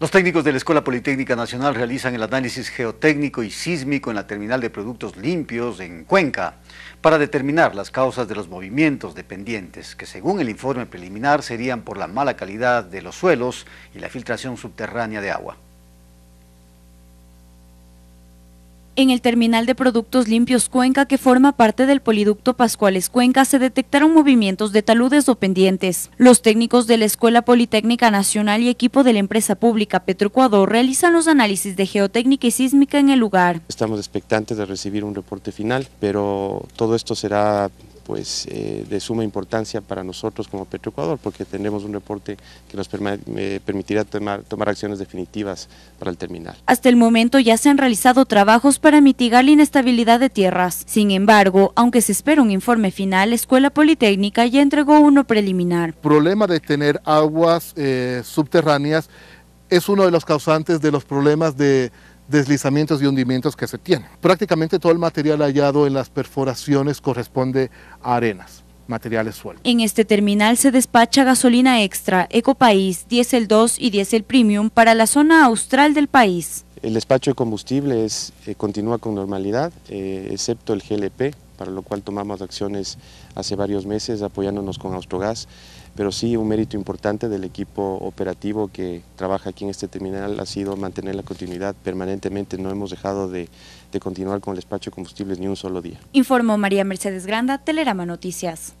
Los técnicos de la Escuela Politécnica Nacional realizan el análisis geotécnico y sísmico en la terminal de productos limpios en Cuenca para determinar las causas de los movimientos dependientes, que según el informe preliminar serían por la mala calidad de los suelos y la filtración subterránea de agua. En el terminal de productos limpios Cuenca, que forma parte del poliducto Pascuales Cuenca, se detectaron movimientos de taludes o pendientes. Los técnicos de la Escuela Politécnica Nacional y equipo de la empresa pública Petroecuador realizan los análisis de geotécnica y sísmica en el lugar. Estamos expectantes de recibir un reporte final, pero todo esto será pues eh, de suma importancia para nosotros como Petroecuador, porque tendremos un reporte que nos permitirá tomar, acciones definitivas para el terminal. Hasta el momento ya se han realizado trabajos para mitigar la inestabilidad de tierras. Sin embargo, aunque se espera un informe final, la Escuela Politécnica ya entregó uno preliminar. El problema de tener aguas eh, subterráneas es uno de los causantes de los problemas de deslizamientos y hundimientos que se tienen. Prácticamente todo el material hallado en las perforaciones corresponde a arenas materiales suelos. En este terminal se despacha gasolina extra, Ecopaís, diésel 2 y diésel Premium para la zona austral del país. El despacho de combustible es, eh, continúa con normalidad, eh, excepto el GLP, para lo cual tomamos acciones hace varios meses apoyándonos con Austrogas, pero sí un mérito importante del equipo operativo que trabaja aquí en este terminal ha sido mantener la continuidad permanentemente, no hemos dejado de, continuar con el despacho de combustibles ni un solo día. Informó María Mercedes Granda, Telerama Noticias.